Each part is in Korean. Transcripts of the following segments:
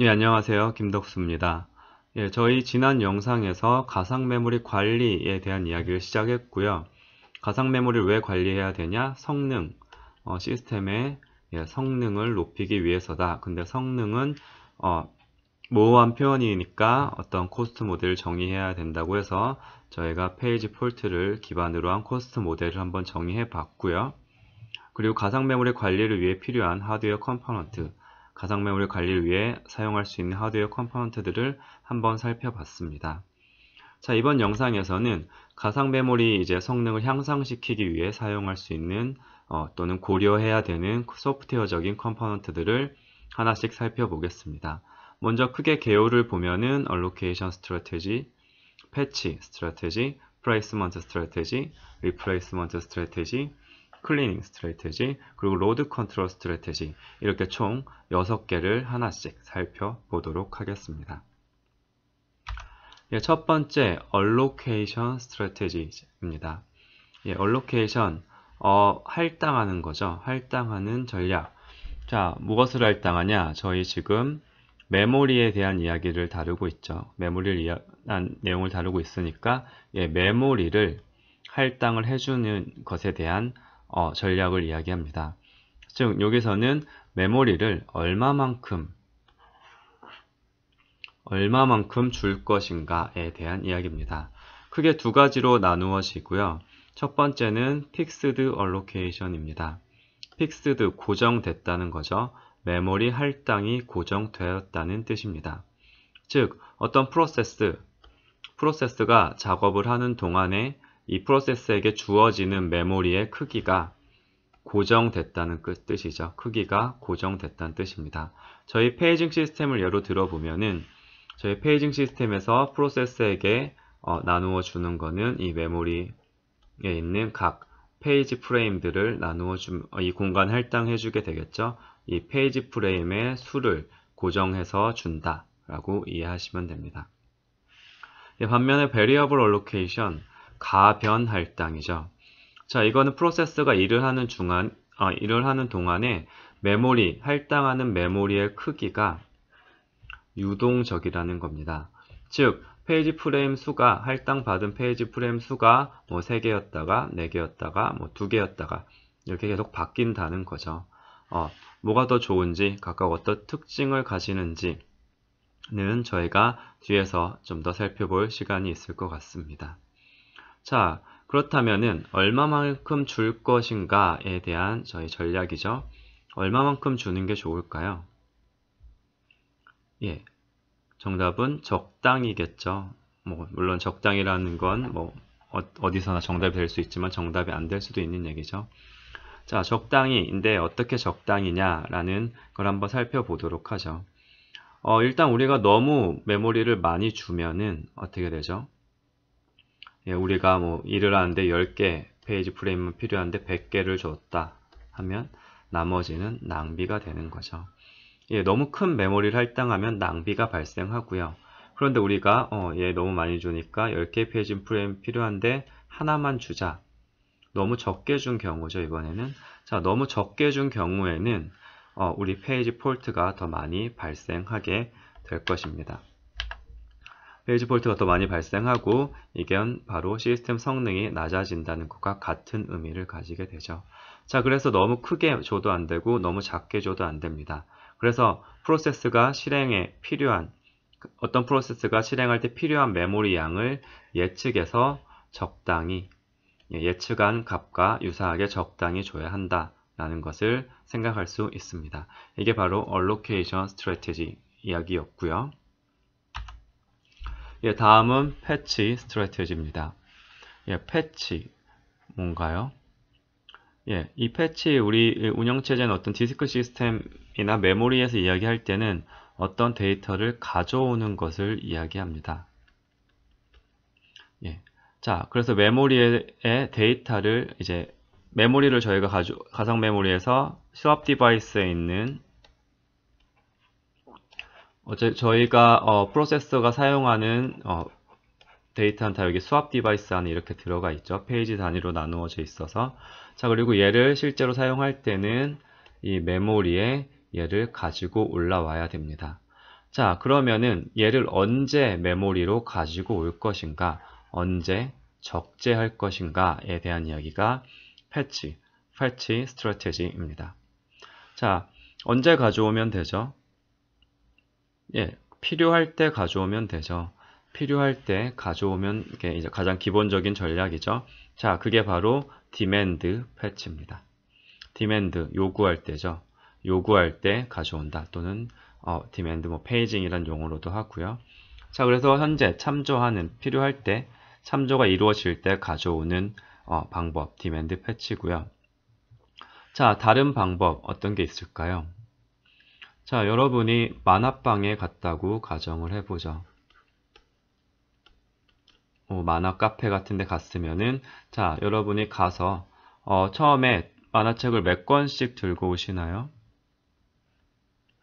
예, 안녕하세요. 김덕수입니다. 예, 저희 지난 영상에서 가상 메모리 관리에 대한 이야기를 시작했고요. 가상 메모리를 왜 관리해야 되냐? 성능, 어, 시스템의 예, 성능을 높이기 위해서다. 근데 성능은 어, 모호한 표현이니까 어떤 코스트 모델을 정의해야 된다고 해서 저희가 페이지 폴트를 기반으로 한 코스트 모델을 한번 정의해 봤고요. 그리고 가상 메모리 관리를 위해 필요한 하드웨어 컴포넌트 가상 메모리 관리를 위해 사용할 수 있는 하드웨어 컴포넌트들을 한번 살펴봤습니다. 자, 이번 영상에서는 가상 메모리 이제 성능을 향상시키기 위해 사용할 수 있는 어, 또는 고려해야 되는 소프트웨어적인 컴포넌트들을 하나씩 살펴보겠습니다. 먼저 크게 개요를 보면은 allocation strategy, patch strategy, placement strategy, replacement strategy, 클리닝 스트레이테지, 그리고 로드 컨트롤 스트레이테지 이렇게 총 6개를 하나씩 살펴보도록 하겠습니다. 예, 첫 번째 allocation s t r a t e 입니다 예, allocation 어, 할당하는 거죠. 할당하는 전략. 자, 무엇을 할당하냐? 저희 지금 메모리에 대한 이야기를 다루고 있죠. 메모리를 한 내용을 다루고 있으니까 예, 메모리를 할당을 해주는 것에 대한 어, 전략을 이야기합니다. 즉 여기서는 메모리를 얼마만큼 얼마만큼 줄 것인가에 대한 이야기입니다. 크게 두 가지로 나누어지고요. 첫 번째는 픽스드 얼로케이션입니다. 픽스드 고정됐다는 거죠. 메모리 할당이 고정되었다는 뜻입니다. 즉 어떤 프로세스, 프로세스가 작업을 하는 동안에 이 프로세스에게 주어지는 메모리의 크기가 고정됐다는 뜻이죠. 크기가 고정됐다는 뜻입니다. 저희 페이징 시스템을 예로 들어보면은 저희 페이징 시스템에서 프로세스에게 어, 나누어 주는 거는 이 메모리에 있는 각 페이지 프레임들을 나누어 줌, 어, 이 공간 할당해 주게 되겠죠. 이 페이지 프레임의 수를 고정해서 준다라고 이해하시면 됩니다. 반면에 variable allocation, 가변할 당이죠. 자, 이거는 프로세스가 일을 하는 중간, 아, 일을 하는 동안에 메모리, 할당하는 메모리의 크기가 유동적이라는 겁니다. 즉, 페이지 프레임 수가, 할당받은 페이지 프레임 수가 뭐 3개였다가, 4개였다가, 뭐 2개였다가, 이렇게 계속 바뀐다는 거죠. 어, 뭐가 더 좋은지, 각각 어떤 특징을 가지는지는 저희가 뒤에서 좀 더 살펴볼 시간이 있을 것 같습니다. 자, 그렇다면은 얼마만큼 줄 것인가에 대한 저희 전략이죠. 얼마만큼 주는 게 좋을까요? 예, 정답은 적당이겠죠. 뭐 물론 적당이라는 건뭐 어, 어디서나 정답이 될 수 있지만 정답이 안 될 수도 있는 얘기죠. 자, 적당히인데 어떻게 적당이냐라는 걸 한번 살펴보도록 하죠. 어, 일단 우리가 너무 메모리를 많이 주면은 어떻게 되죠? 예, 우리가 뭐 일을 하는데 10개 페이지 프레임은 필요한데 100개를 줬다 하면 나머지는 낭비가 되는 거죠. 예, 너무 큰 메모리를 할당하면 낭비가 발생하고요. 그런데 우리가 어, 얘 너무 많이 주니까 10개 페이지 프레임 필요한데 하나만 주자. 너무 적게 준 경우죠, 이번에는. 자, 너무 적게 준 경우에는 어, 우리 페이지 폴트가 더 많이 발생하게 될 것입니다. 페이지 폴트가더 많이 발생하고 이건 바로 시스템 성능이 낮아진다는 것과 같은 의미를 가지게 되죠. 자 그래서 너무 크게 줘도 안되고 너무 작게 줘도 안됩니다. 그래서 프로세스가 실행에 필요한 어떤 프로세스가 실행할 때 필요한 메모리 양을 예측해서 적당히 예, 예측한 값과 유사하게 적당히 줘야 한다. 라는 것을 생각할 수 있습니다. 이게 바로 allocation strategy 이야기였고요. 예, 다음은 패치 스트레티지입니다. 예, 패치 뭔가요? 예, 이 패치 우리 운영체제는 어떤 디스크 시스템이나 메모리에서 이야기할 때는 어떤 데이터를 가져오는 것을 이야기합니다. 예. 자, 그래서 메모리에 데이터를 이제 메모리를 저희가 가져, 가상 메모리에서 수압 디바이스에 있는 어제 저희가 어, 프로세서가 사용하는 어, 데이터는 다 여기 수압 디바이스 안에 이렇게 들어가 있죠. 페이지 단위로 나누어져 있어서 자 그리고 얘를 실제로 사용할 때는 이 메모리에 얘를 가지고 올라와야 됩니다. 자 그러면은 얘를 언제 메모리로 가지고 올 것인가 언제 적재할 것인가에 대한 이야기가 패치, 패치 스트레테지입니다. 자 언제 가져오면 되죠? 예, 필요할 때 가져오면 되죠. 필요할 때 가져오면 이게 이제 가장 기본적인 전략이죠. 자, 그게 바로 디맨드 패치입니다. 디맨드 요구할 때죠. 요구할 때 가져온다 또는 어, d e m 뭐 페이징이란 용어로도 하고요. 자, 그래서 현재 참조하는 필요할 때 참조가 이루어질 때 가져오는 어, 방법 디맨드 패치고요. 자, 다른 방법 어떤 게 있을까요? 자, 여러분이 만화방에 갔다고 가정을 해보죠. 어, 만화 카페 같은 데 갔으면은 자, 여러분이 가서 어, 처음에 만화책을 몇 권씩 들고 오시나요?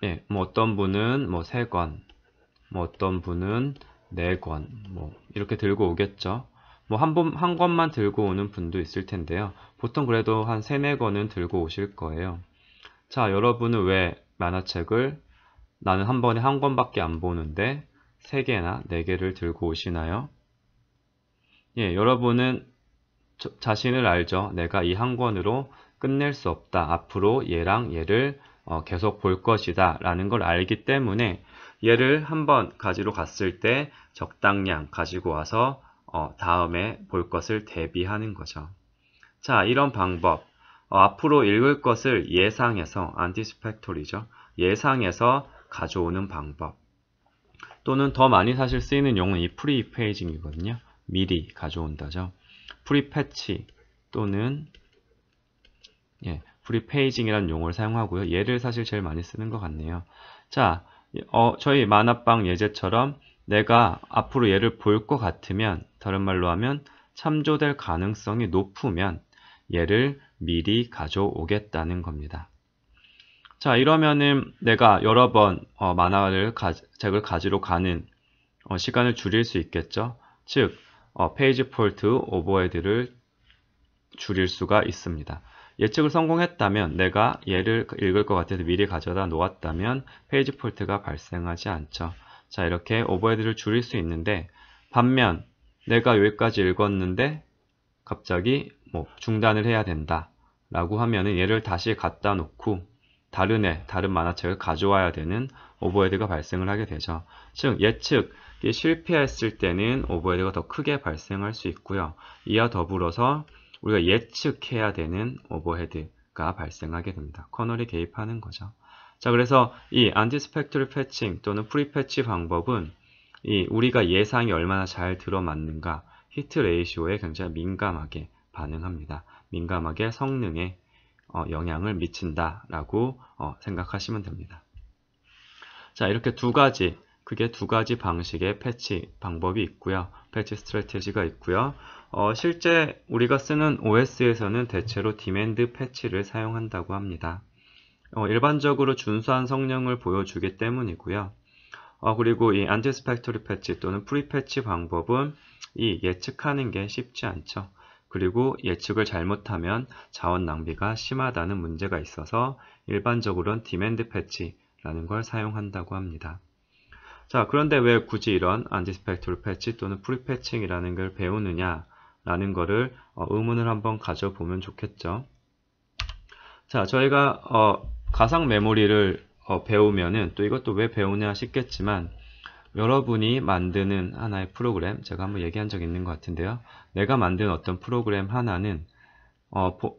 예, 뭐 어떤 분은 뭐 3권, 뭐 어떤 분은 4권, 뭐 이렇게 들고 오겠죠. 뭐 한 번, 한 권만 들고 오는 분도 있을 텐데요. 보통 그래도 한 3, 4권은 들고 오실 거예요. 자, 여러분은 왜 만화책을 나는 한 번에 한 권밖에 안 보는데 세 개나 네 개를 들고 오시나요? 예, 여러분은 저, 자신을 알죠. 내가 이 한 권으로 끝낼 수 없다. 앞으로 얘랑 얘를 어, 계속 볼 것이다. 라는 걸 알기 때문에 얘를 한 번 가지러 갔을 때 적당량 가지고 와서 어, 다음에 볼 것을 대비하는 거죠. 자, 이런 방법. 어, 앞으로 읽을 것을 예상해서 anticipatory죠. 예상해서 가져오는 방법 또는 더 많이 사실 쓰이는 용어는 이 프리페이징이거든요. 미리 가져온다죠. 프리패치 또는 예, 프리페이징이라는 용어를 사용하고요. 얘를 사실 제일 많이 쓰는 것 같네요. 자, 어, 저희 만화방 예제처럼 내가 앞으로 얘를 볼 것 같으면 다른 말로 하면 참조될 가능성이 높으면 얘를 미리 가져오겠다는 겁니다. 자, 이러면은 내가 여러 번 어, 만화를 가, 책을 가지러 가는 어, 시간을 줄일 수 있겠죠. 즉, 어, 페이지 폴트 오버헤드를 줄일 수가 있습니다. 예측을 성공했다면 내가 얘를 읽을 것 같아서 미리 가져다 놓았다면 페이지 폴트가 발생하지 않죠. 자 이렇게 오버헤드를 줄일 수 있는데 반면 내가 여기까지 읽었는데 갑자기 뭐 중단을 해야 된다 라고 하면은 얘를 다시 갖다 놓고 다른 애, 다른 만화책을 가져와야 되는 오버헤드가 발생을 하게 되죠. 즉 예측, 실패했을 때는 오버헤드가 더 크게 발생할 수 있고요. 이와 더불어서 우리가 예측해야 되는 오버헤드가 발생하게 됩니다. 커널이 개입하는 거죠. 자 그래서 이 안티스펙트리 패칭 또는 프리패치 방법은 이 우리가 예상이 얼마나 잘 들어맞는가 히트 레이시오에 굉장히 민감하게 반응합니다. 민감하게 성능에 어, 영향을 미친다라고 어, 생각하시면 됩니다. 자 이렇게 두 가지 그게두 가지 방식의 패치 방법이 있고요. 패치 스트레티지가 있고요. 어, 실제 우리가 쓰는 OS에서는 대체로 디맨드 패치를 사용한다고 합니다. 어, 일반적으로 준수한 성능을 보여주기 때문이고요. 어, 그리고 이 안티스펙토리 패치 또는 프리 패치 방법은 이 예측하는 게 쉽지 않죠. 그리고 예측을 잘못하면 자원 낭비가 심하다는 문제가 있어서 일반적으로는 디맨드 패치라는 걸 사용한다고 합니다. 자, 그런데 왜 굳이 이런 안디스펙트로 패치 또는 프리 패칭이라는 걸 배우느냐 라는 거를 어, 의문을 한번 가져보면 좋겠죠. 자, 저희가 어, 가상 메모리를 어, 배우면은 또 이것도 왜 배우냐 싶겠지만 여러분이 만드는 하나의 프로그램 제가 한번 얘기한 적 있는 것 같은데요. 내가 만든 어떤 프로그램 하나는 어, 보,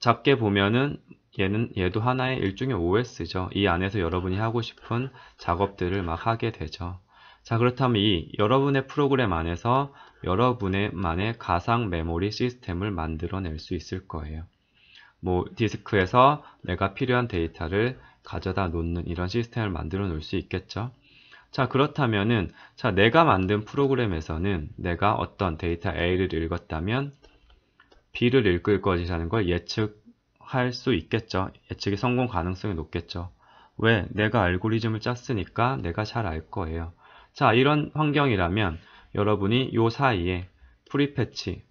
작게 보면은 얘는 얘도 하나의 일종의 OS죠. 이 안에서 여러분이 하고 싶은 작업들을 막 하게 되죠. 자 그렇다면 이 여러분의 프로그램 안에서 여러분의만의 가상 메모리 시스템을 만들어낼 수 있을 거예요. 뭐 디스크에서 내가 필요한 데이터를 가져다 놓는 이런 시스템을 만들어 놓을 수 있겠죠. 자, 그렇다면은 자, 내가 만든 프로그램에서는 내가 어떤 데이터 A를 읽었다면 B를 읽을 것이라는 걸 예측할 수 있겠죠. 예측의 성공 가능성이 높겠죠. 왜? 내가 알고리즘을 짰으니까 내가 잘 알 거예요. 자, 이런 환경이라면 여러분이 요 사이에 프리패치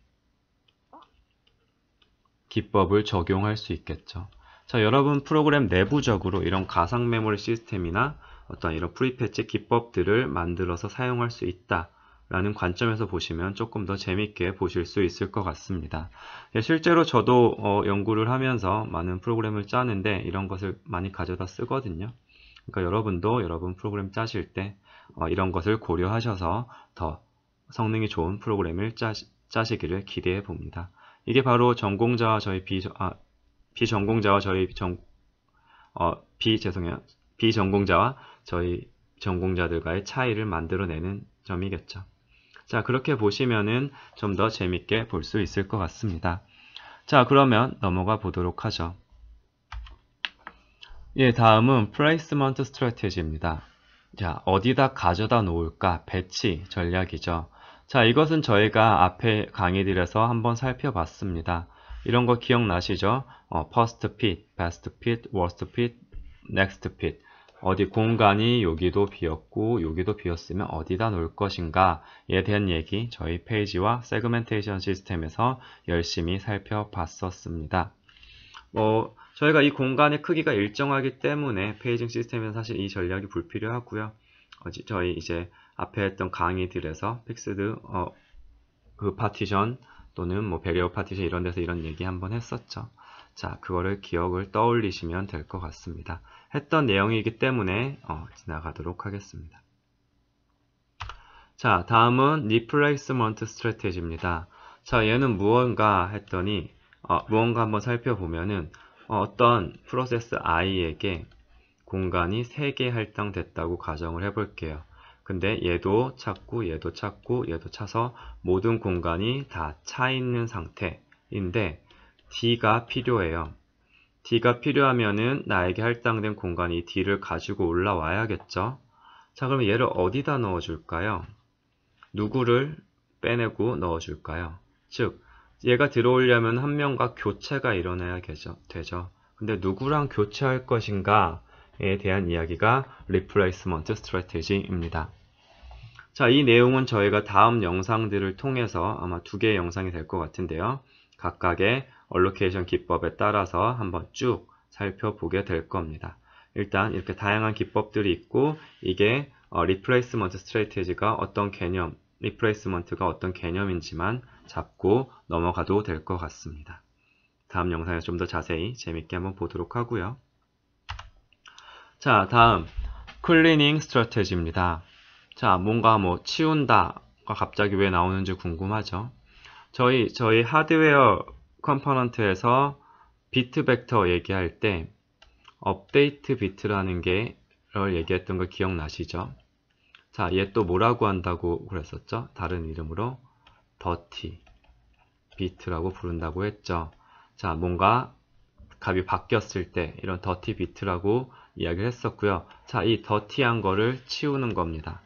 기법을 적용할 수 있겠죠. 자, 여러분 프로그램 내부적으로 이런 가상 메모리 시스템이나 어떤 이런 프리패치 기법들을 만들어서 사용할 수 있다. 라는 관점에서 보시면 조금 더 재밌게 보실 수 있을 것 같습니다. 예, 실제로 저도 어, 연구를 하면서 많은 프로그램을 짜는데 이런 것을 많이 가져다 쓰거든요. 그러니까 여러분도 여러분 프로그램 짜실 때 어, 이런 것을 고려하셔서 더 성능이 좋은 프로그램을 짜시, 짜시기를 기대해 봅니다. 이게 바로 전공자와 저희 비, 아, 비전공자와 저희 전, 어, 비, 죄송해요. 비전공자와 저희 전공자들과의 차이를 만들어내는 점이겠죠. 자, 그렇게 보시면은 좀 더 재밌게 볼 수 있을 것 같습니다. 자, 그러면 넘어가 보도록 하죠. 예, 다음은 플레이스먼트 스트래티지입니다. 자, 어디다 가져다 놓을까? 배치 전략이죠. 자, 이것은 저희가 앞에 강의들에서 한번 살펴봤습니다. 이런 거 기억나시죠? 어, first pit, best pit, worst pit, next pit. 어디 공간이 여기도 비었고 여기도 비었으면 어디다 놓을 것인가에 대한 얘기 저희 페이지와 세그멘테이션 시스템에서 열심히 살펴봤었습니다. 뭐 저희가 이 공간의 크기가 일정하기 때문에 페이징 시스템은 사실 이 전략이 불필요하고요. 저희 이제 앞에 했던 강의들에서 픽스드 어, 그 파티션 또는 뭐 배리어 파티션 이런 데서 이런 얘기 한번 했었죠. 자, 그거를 기억을 떠올리시면 될 것 같습니다. 했던 내용이기 때문에 어, 지나가도록 하겠습니다. 자, 다음은 Replacement s t r a t e g 입니다 자, 얘는 무언가 했더니 어, 무언가 한번 살펴보면은 어, 떤 프로세스 i에게 공간이 3개 할당됐다고 가정을 해볼게요. 근데 얘도 찾고 얘도 찾고 얘도 차서 모든 공간이 다 차 있는 상태인데 d가 필요해요. D가 필요하면은 나에게 할당된 공간이 D를 가지고 올라와야겠죠. 자, 그럼 얘를 어디다 넣어줄까요? 누구를 빼내고 넣어줄까요? 즉, 얘가 들어오려면 한 명과 교체가 일어나야 되죠. 근데 누구랑 교체할 것인가에 대한 이야기가 Replacement Strategy입니다. 자, 이 내용은 저희가 다음 영상들을 통해서 아마 두 개의 영상이 될 것 같은데요. 각각의 얼로케이션 기법에 따라서 한번 쭉 살펴보게 될 겁니다. 일단 이렇게 다양한 기법들이 있고 이게 어, 리플레이스먼트 스트레이티지가 어떤 개념, 리플레이스먼트가 어떤 개념인지만 잡고 넘어가도 될 것 같습니다. 다음 영상에서 좀 더 자세히 재밌게 한번 보도록 하고요. 자, 다음 클리닝 스트레티지입니다. 자, 뭔가 뭐 치운다가 갑자기 왜 나오는지 궁금하죠? 저희 저희 하드웨어 컴포넌트에서 비트 벡터 얘기할 때 업데이트 비트라는 게를 얘기했던 거 기억나시죠? 자, 얘 또 뭐라고 한다고 그랬었죠? 다른 이름으로 더티 비트라고 부른다고 했죠. 자, 뭔가 값이 바뀌었을 때 이런 더티 비트라고 이야기를 했었고요. 자, 이 더티한 거를 치우는 겁니다.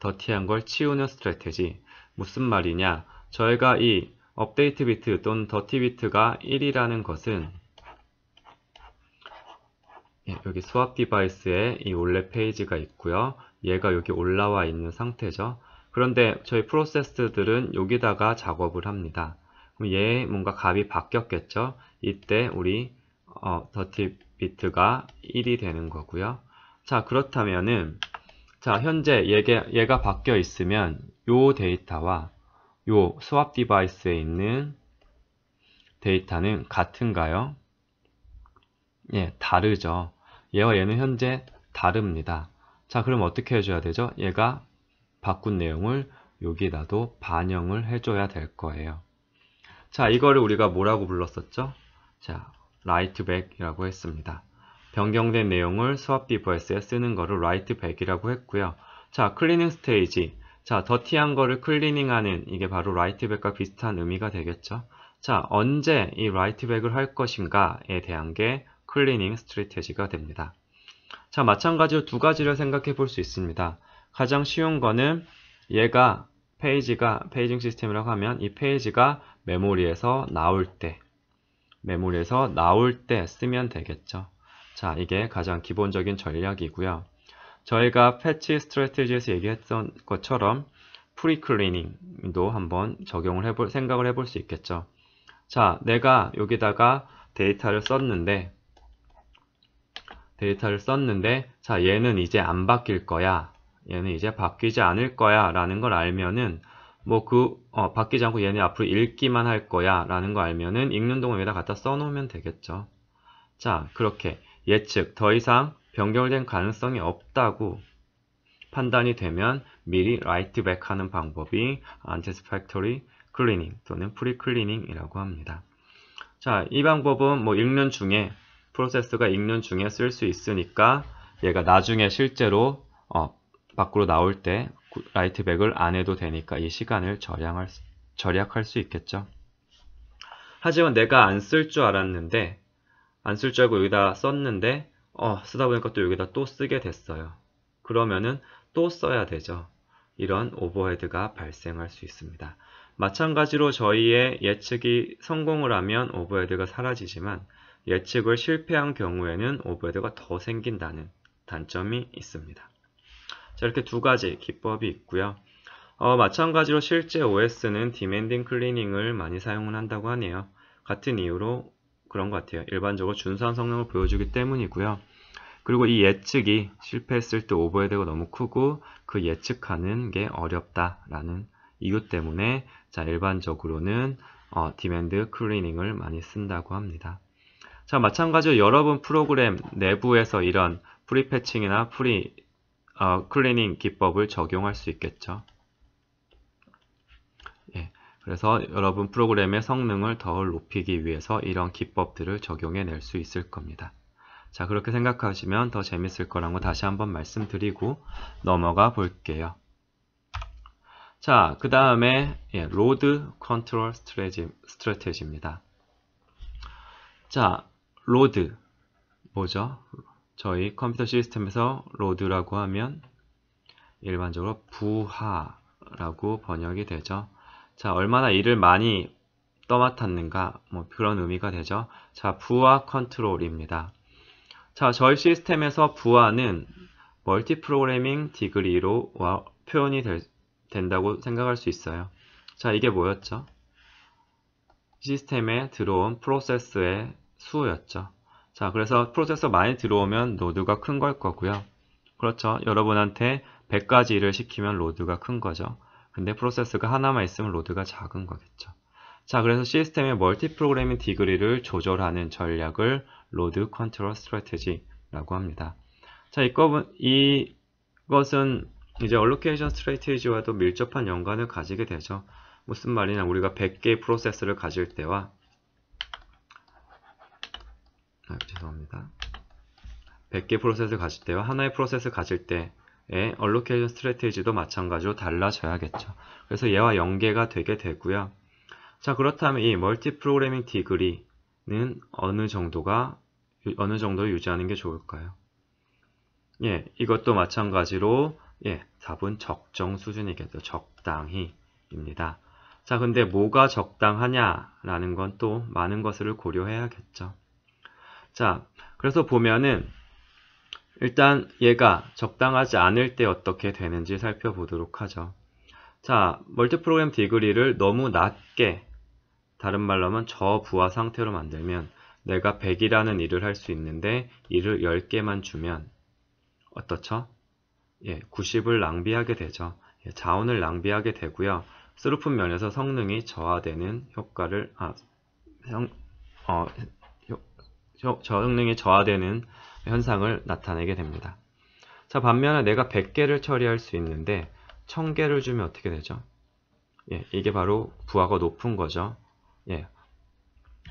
더티한 걸 치우는 스트레테지. 무슨 말이냐? 저희가 이 업데이트 비트 또는 더티 비트가 1이라는 것은 예, 여기 수압 디바이스에 이 원래 페이지가 있고요. 얘가 여기 올라와 있는 상태죠. 그런데 저희 프로세스들은 여기다가 작업을 합니다. 그럼 얘 뭔가 값이 바뀌었겠죠. 이때 우리 어, 더티 비트가 1이 되는 거고요. 자 그렇다면은 자 현재 얘가, 얘가 바뀌어 있으면 요 데이터와 요 s w 디바이스에 있는 데이터는 같은가요? 예, 다르죠. 얘와 얘는 현재 다릅니다. 자, 그럼 어떻게 해줘야 되죠? 얘가 바꾼 내용을 여기다도 반영을 해줘야 될 거예요. 자, 이거를 우리가 뭐라고 불렀었죠? 자, w r i t 이라고 했습니다. 변경된 내용을 s w 디바이스에 쓰는 거를 라이트백이라고 했고요. 자, 클리닝 스테이지. 자, 더티한 거를 클리닝하는 이게 바로 라이트백과 비슷한 의미가 되겠죠. 자, 언제 이 라이트백을 할 것인가에 대한 게 클리닝 스트레테지가 됩니다. 자, 마찬가지로 두 가지를 생각해 볼 수 있습니다. 가장 쉬운 거는 얘가 페이지가 페이징 시스템이라고 하면 이 페이지가 메모리에서 나올 때 메모리에서 나올 때 쓰면 되겠죠. 자, 이게 가장 기본적인 전략이고요. 저희가 패치 스트레티지에서 얘기했던 것처럼 프리클리닝도 한번 적용을 해볼 생각을 해볼 수 있겠죠. 자, 내가 여기다가 데이터를 썼는데 데이터를 썼는데 자, 얘는 이제 안 바뀔 거야. 얘는 이제 바뀌지 않을 거야 라는 걸 알면은 뭐그 어, 바뀌지 않고 얘는 앞으로 읽기만 할 거야 라는 거 알면은 읽는 동안 여기다 갖다 써놓으면 되겠죠. 자, 그렇게 예측 더 이상 변경된 가능성이 없다고 판단이 되면 미리 라이트 백 하는 방법이 anticipatory cleaning 또는 프리 클리닝이라고 합니다. 자, 이 방법은 뭐 읽는 중에 프로세스가 읽는 중에 쓸 수 있으니까 얘가 나중에 실제로 어, 밖으로 나올 때 라이트 백을 안 해도 되니까 이 시간을 절약할 수, 절약할 수 있겠죠. 하지만 내가 안 쓸 줄 알았는데 안 쓸 줄 알고 여기다 썼는데 어, 쓰다 보니까 또 여기다 또 쓰게 됐어요. 그러면은 또 써야 되죠. 이런 오버헤드가 발생할 수 있습니다. 마찬가지로 저희의 예측이 성공을 하면 오버헤드가 사라지지만 예측을 실패한 경우에는 오버헤드가 더 생긴다는 단점이 있습니다. 자, 이렇게 두 가지 기법이 있고요. 어, 마찬가지로 실제 OS는 디맨딩 클리닝을 많이 사용을 한다고 하네요. 같은 이유로 그런 것 같아요. 일반적으로 준수한 성능을 보여주기 때문이고요. 그리고 이 예측이 실패했을 때 오버헤드가 너무 크고 그 예측하는 게 어렵다라는 이유 때문에 자 일반적으로는 어, 디맨드 클리닝을 많이 쓴다고 합니다. 자 마찬가지로 여러분 프로그램 내부에서 이런 프리 패칭이나 프리 어, 클리닝 기법을 적용할 수 있겠죠. 예, 그래서 여러분 프로그램의 성능을 더 높이기 위해서 이런 기법들을 적용해 낼 수 있을 겁니다. 자, 그렇게 생각하시면 더 재밌을 거라고 다시 한번 말씀드리고 넘어가 볼게요. 자, 그 다음에 예, 로드 컨트롤 스트레테지입니다. 자, 로드 뭐죠? 저희 컴퓨터 시스템에서 로드라고 하면 일반적으로 부하라고 번역이 되죠. 자, 얼마나 일을 많이 떠맡았는가 뭐 그런 의미가 되죠. 자, 부하 컨트롤입니다. 자, 저희 시스템에서 부하는 멀티 프로그래밍 디그리로 표현이 될, 된다고 생각할 수 있어요. 자, 이게 뭐였죠? 시스템에 들어온 프로세스의 수였죠. 자, 그래서 프로세서 많이 들어오면 노드가 큰 걸 거고요. 그렇죠. 여러분한테 100가지 일을 시키면 로드가 큰 거죠. 근데 프로세스가 하나만 있으면 로드가 작은 거겠죠. 자, 그래서 시스템의 멀티 프로그래밍 디그리를 조절하는 전략을 로드 컨트롤 스트레테지라고 합니다. 자, 이것은 이제 얼로케이션 스트레테지와도 밀접한 연관을 가지게 되죠. 무슨 말이냐, 우리가 100개의 프로세스를 가질 때와 아, 죄송합니다. 100개 프로세스를 가질 때와 하나의 프로세스를 가질 때의 얼로케이션 스트레테지도 마찬가지로 달라져야겠죠. 그래서 얘와 연계가 되게 되고요. 자, 그렇다면 이 멀티 프로그래밍 디그리는 어느 정도가 어느 정도 유지하는 게 좋을까요? 예, 이것도 마찬가지로 예, 답은 적정 수준이겠죠. 적당히입니다. 자, 근데 뭐가 적당하냐라는 건 또 많은 것을 고려해야겠죠. 자, 그래서 보면은 일단 얘가 적당하지 않을 때 어떻게 되는지 살펴보도록 하죠. 자, 멀티 프로그램 디그리를 너무 낮게 다른 말로 하면 저부하 상태로 만들면 내가 100이라는 일을 할 수 있는데 일을 10개만 주면 어떻죠? 예, 90을 낭비하게 되죠. 예, 자원을 낭비하게 되고요. 쓰루픈 면에서 성능이 저하되는 효과를 아, 형, 어, 효, 저성능이 저하되는 현상을 나타내게 됩니다. 자 반면에 내가 100개를 처리할 수 있는데 1000개를 주면 어떻게 되죠? 예, 이게 바로 부하가 높은 거죠. 예.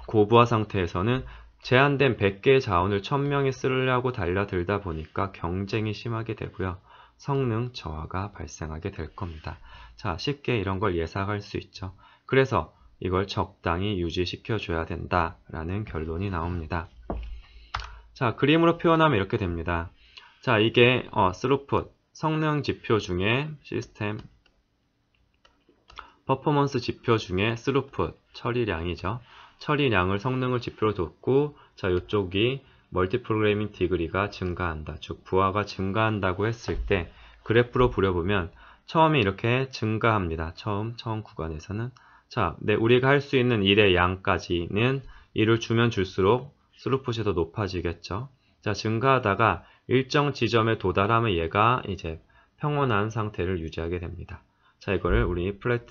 고부하 상태에서는 제한된 100개의 자원을 1000명이 쓰려고 달려들다 보니까 경쟁이 심하게 되고요. 성능 저하가 발생하게 될 겁니다. 자, 쉽게 이런 걸 예상할 수 있죠. 그래서 이걸 적당히 유지시켜 줘야 된다라는 결론이 나옵니다. 자, 그림으로 표현하면 이렇게 됩니다. 자, 이게 어, 스루풋 성능 지표 중에 시스템 퍼포먼스 지표 중에 스루풋, 처리량이죠. 처리량을 성능을 지표로 뒀고 자이쪽이 멀티 프로그래밍 디그리가 증가한다. 즉 부하가 증가한다고 했을 때 그래프로 부려보면 처음에 이렇게 증가합니다. 처음 처음 구간에서는 자, 네, 우리가 할 수 있는 일의 양까지는 일을 주면 줄수록 스루풋이 더 높아지겠죠. 자, 증가하다가 일정 지점에 도달하면 얘가 이제 평온한 상태를 유지하게 됩니다. 자, 이거를 우리 플랫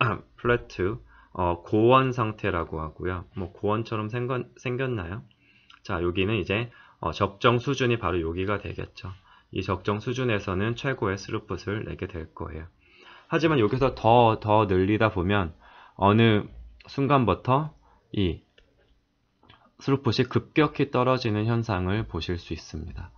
아, 플래트 어, 고원 상태라고 하고요. 뭐 고원처럼 생겼, 나요자 여기는 이제 어, 적정 수준이 바로 여기가 되겠죠. 이 적정 수준에서는 최고의 스루풋을 내게 될 거예요. 하지만 여기서 더 더 늘리다 보면 어느 순간부터 이 스루풋이 급격히 떨어지는 현상을 보실 수 있습니다.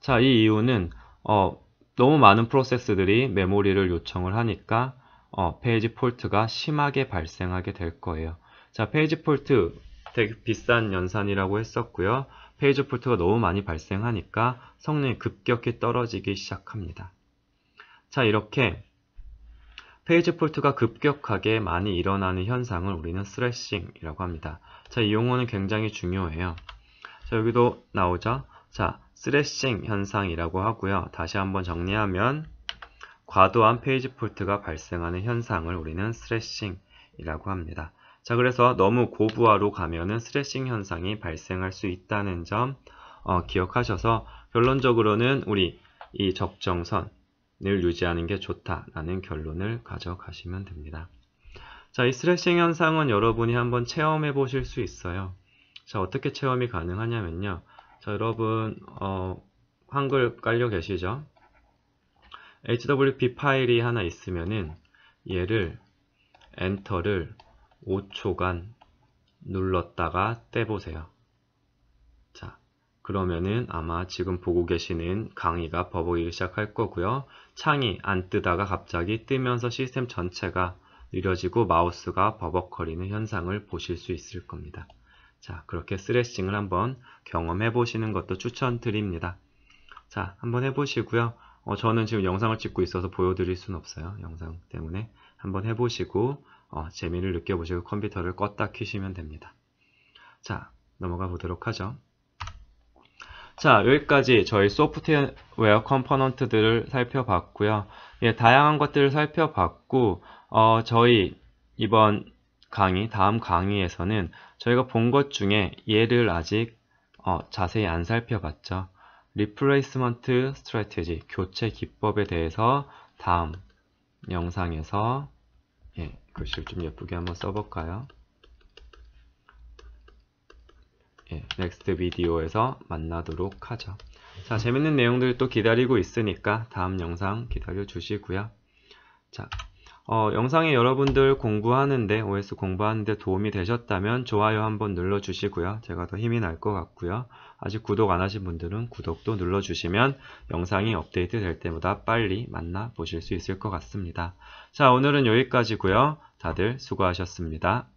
자, 이 이유는 어, 너무 많은 프로세스들이 메모리를 요청을 하니까 어, 페이지 폴트가 심하게 발생하게 될 거예요. 자, 페이지 폴트 되게 비싼 연산이라고 했었고요. 페이지 폴트가 너무 많이 발생하니까 성능이 급격히 떨어지기 시작합니다. 자, 이렇게 페이지 폴트가 급격하게 많이 일어나는 현상을 우리는 스레싱이라고 합니다. 자, 이 용어는 굉장히 중요해요. 자, 여기도 나오죠? 자, 스레싱 현상이라고 하고요. 다시 한번 정리하면 과도한 페이지 폴트가 발생하는 현상을 우리는 스레싱이라고 트 합니다. 자 그래서 너무 고부하로 가면은 스레싱 현상이 발생할 수 있다는 점 어, 기억하셔서 결론적으로는 우리 이 적정선을 유지하는 게 좋다라는 결론을 가져가시면 됩니다. 자, 이 스트레칭 현상은 여러분이 한번 체험해 보실 수 있어요. 자, 어떻게 체험이 가능하냐면요. 자, 여러분, 어, 한글 깔려 계시죠? hwp 파일이 하나 있으면은 얘를 엔터를 5초간 눌렀다가 떼보세요. 자, 그러면은 아마 지금 보고 계시는 강의가 버벅이기 시작할 거고요. 창이 안 뜨다가 갑자기 뜨면서 시스템 전체가 느려지고 마우스가 버벅거리는 현상을 보실 수 있을 겁니다. 자, 그렇게 스레싱을 한번 경험해 보시는 것도 추천드립니다. 자, 한번 해보시고요. 어, 저는 지금 영상을 찍고 있어서 보여드릴 수는 없어요. 영상 때문에 한번 해보시고 어, 재미를 느껴보시고 컴퓨터를 껐다 키시면 됩니다. 자, 넘어가 보도록 하죠. 자, 여기까지 저희 소프트웨어 컴포넌트들을 살펴봤고요. 예, 다양한 것들을 살펴봤고 어, 저희 이번 강의, 다음 강의에서는 저희가 본 것 중에 얘를 아직 어, 자세히 안 살펴봤죠. 리플레이스먼트 스트라테지 교체 기법에 대해서 다음 영상에서 예, 글씨를 좀 예쁘게 한번 써볼까요? 예, 넥스트 비디오에서 만나도록 하죠. 자, 재밌는 내용들 또 기다리고 있으니까 다음 영상 기다려 주시고요. 자, 어, 영상이 여러분들 공부하는데 OS 공부하는데 도움이 되셨다면 좋아요 한번 눌러주시고요. 제가 더 힘이 날 것 같고요. 아직 구독 안 하신 분들은 구독도 눌러주시면 영상이 업데이트 될때보다 빨리 만나 보실 수 있을 것 같습니다. 자 오늘은 여기까지고요. 다들 수고하셨습니다.